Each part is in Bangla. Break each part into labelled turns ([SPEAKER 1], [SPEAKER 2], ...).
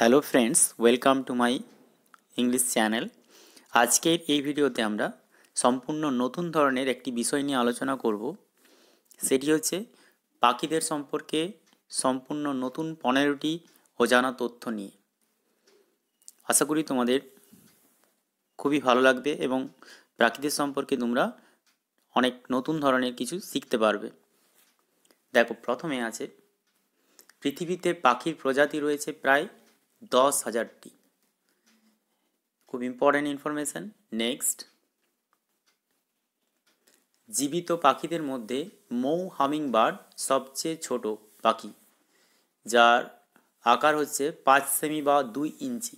[SPEAKER 1] hello friends welcome to my English channel আজকের এই ভিডিওতে আমরা সম্পূর্ণ নতুন ধরনের একটি বিষয় নিয়ে আলোচনা করব সেটি হচ্ছে পাখিদের সম্পর্কে সম্পূর্ণ নতুন পনেরোটি অজানা তথ্য নিয়ে আশা করি তোমাদের খুবই ভালো লাগবে এবং পাখিদের সম্পর্কে তোমরা অনেক নতুন ধরনের কিছু শিখতে পারবে দেখো প্রথমে আছে পৃথিবীতে পাখির প্রজাতি রয়েছে প্রায় দশ হাজারটি খুব ইম্পর্ট্যান্ট ইনফরমেশান নেক্সট জীবিত পাখিদের মধ্যে মৌ হামিং বার্ড সবচেয়ে ছোট পাখি যার আকার হচ্ছে পাঁচ সেমি বা দুই ইঞ্চি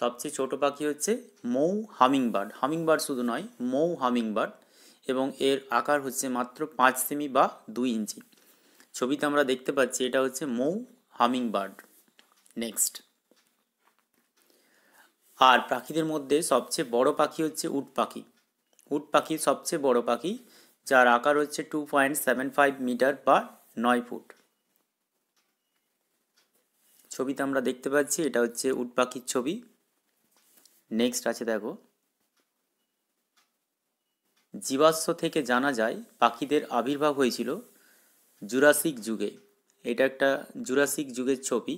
[SPEAKER 1] সবচেয়ে ছোট পাখি হচ্ছে মৌ হামিং বার্ড হামিং বার্ড শুধু নয় মৌ হামিং বার্ড এবং এর আকার হচ্ছে মাত্র পাঁচ সেমি বা দুই ইঞ্চি ছবিতে আমরা দেখতে পাচ্ছি এটা হচ্ছে মৌ হামিংবার্ড নেক্সট আর পাখিদের মধ্যে সবচেয়ে বড় পাখি হচ্ছে উট পাখি উট পাখি সবচেয়ে বড় পাখি যার আকার হচ্ছে two point seven five meter বা নয় ফুট ছবিতে আমরা দেখতে পাচ্ছি এটা হচ্ছে উট পাখির ছবি নেক্সট আছে দেখো জীবাশ্ম থেকে জানা যায় পাখিদের আবির্ভাব হয়েছিল জুরাসিক যুগে এটা একটা জুরাসিক যুগের ছবি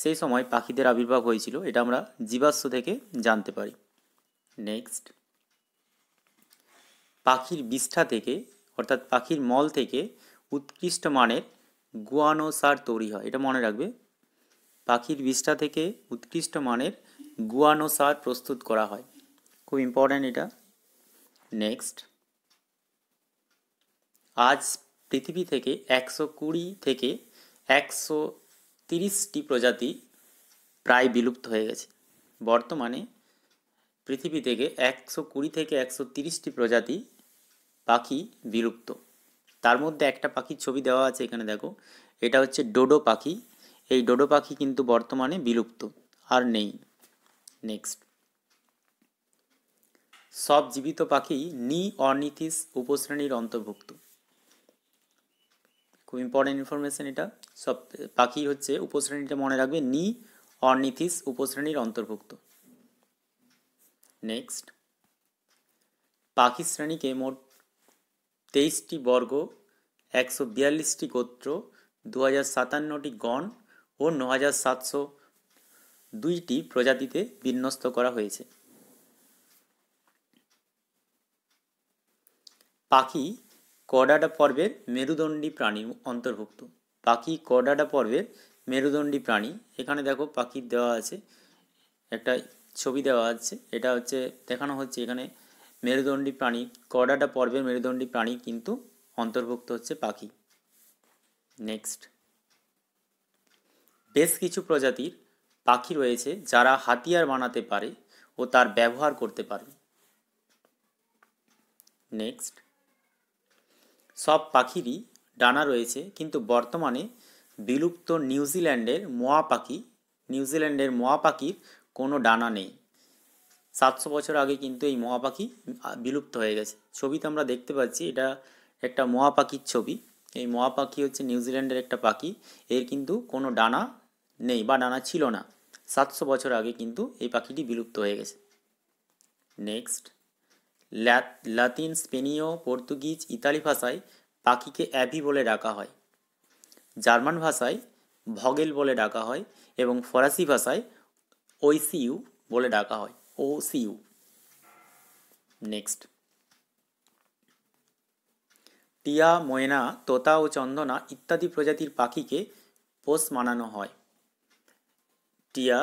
[SPEAKER 1] সেই সময় পাখিদের আবির্ভাব হয়েছিল এটা আমরা জীবাশ্ম থেকে জানতে পারি নেক্সট পাখির বিষ্ঠা থেকে অর্থাৎ পাখির মল থেকে উৎকৃষ্ট মানের গুয়ানো সার তৈরি হয় এটা মনে রাখবে পাখির বিষ্ঠা থেকে উৎকৃষ্ট মানের গুয়ানো সার প্রস্তুত করা হয় খুব ইম্পর্ট্যান্ট এটা নেক্সট আজ পৃথিবী থেকে একশো কুড়ি থেকে একশো তিরিশটি প্রজাতি প্রায় বিলুপ্ত হয়ে গেছে বর্তমানে পৃথিবী থেকে একশো কুড়ি থেকে একশো তিরিশটি প্রজাতি পাখি বিলুপ্ত তার মধ্যে একটা পাখির ছবি দেওয়া আছে এখানে দেখো এটা হচ্ছে ডোডো পাখি এই ডোডো পাখি কিন্তু বর্তমানে বিলুপ্ত আর নেই নেক্সট সব জীবিত পাখি নি অর্নিথিস উপশ্রেণীর অন্তর্ভুক্ত খুব ইম্পর্টেন্ট ইনফরমেশান এটা সব পাখি হচ্ছে উপশ্রেণীটা মনে রাখবে নি অর্নিথিস উপশ্রেণীর অন্তর্ভুক্ত নেক্সট পাখি শ্রেণীকে মোট তেইশটি বর্গ একশো বিয়াল্লিশটি গোত্র দু হাজার সাতান্নটি গণ ও ন হাজার সাতশো দুইটি প্রজাতিতে বিন্যস্ত করা হয়েছে পাখি কডাডা পর্বের মেরুদণ্ডী প্রাণী অন্তর্ভুক্ত পাখি কডাডা পর্বের মেরুদণ্ডী প্রাণী এখানে দেখো পাখির দেওয়া আছে একটা ছবি দেওয়া আছে এটা হচ্ছে দেখানো হচ্ছে এখানে মেরুদণ্ডী প্রাণী কডাডা পর্বের মেরুদণ্ডী প্রাণী কিন্তু অন্তর্ভুক্ত হচ্ছে পাখি নেক্সট বেশ কিছু প্রজাতির পাখি রয়েছে যারা হাতিয়ার বানাতে পারে ও তার ব্যবহার করতে পারে নেক্সট সব পাখিরই ডানা রয়েছে কিন্তু বর্তমানে বিলুপ্ত নিউজিল্যান্ডের মোয়া পাখি নিউজিল্যান্ডের মোয়া পাখির কোনো ডানা নেই সাতশো বছর আগে কিন্তু এই মোয়া পাখি বিলুপ্ত হয়ে গেছে ছবিতে আমরা দেখতে পাচ্ছি এটা একটা মোয়া পাখির ছবি এই মোয়া পাখি হচ্ছে নিউজিল্যান্ডের একটা পাখি এর কিন্তু কোনো ডানা নেই বা ডানা ছিল না সাতশো বছর আগে কিন্তু এই পাখিটি বিলুপ্ত হয়ে গেছে নেক্সট লাতিন স্পেনীয় পর্তুগিজ ইতালি ভাষায় পাখিকে অ্যাভি বলে ডাকা হয় জার্মান ভাষায় ভগেল বলে ডাকা হয় এবং ফরাসি ভাষায় ওইসিউ বলে ডাকা হয় ও সিউ নেক্সট টিয়া ময়না তোতা ও চন্দনা ইত্যাদি প্রজাতির পাখিকে পোষ মানানো হয় টিয়া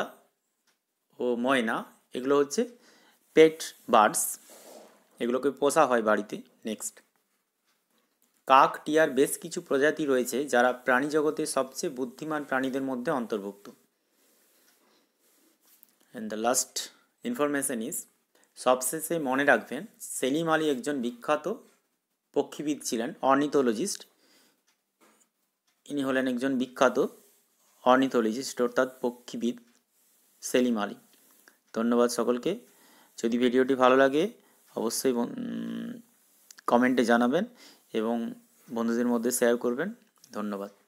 [SPEAKER 1] ও ময়না এগুলো হচ্ছে পেট বার্ডস এগুলোকে পোষা হয় বাড়িতে নেক্সট কাক টিয়ার বেশ কিছু প্রজাতি রয়েছে যারা প্রাণী জগতে সবচেয়ে বুদ্ধিমান প্রাণীদের মধ্যে অন্তর্ভুক্ত and the last information is সবশেষে মনে রাখবেন সেলিম আলী একজন বিখ্যাত পক্ষীবিদ ছিলেন অর্নিথোলজিস্ট ইনি হলেন একজন বিখ্যাত অর্নিথোলজিস্ট অর্থাৎ পক্ষীবিদ সেলিম আলী ধন্যবাদ সকলকে যদি ভিডিওটি ভালো লাগে অবশ্যই কমেন্টে জানাবেন এবং বন্ধুদের মধ্যে শেয়ার করবেন ধন্যবাদ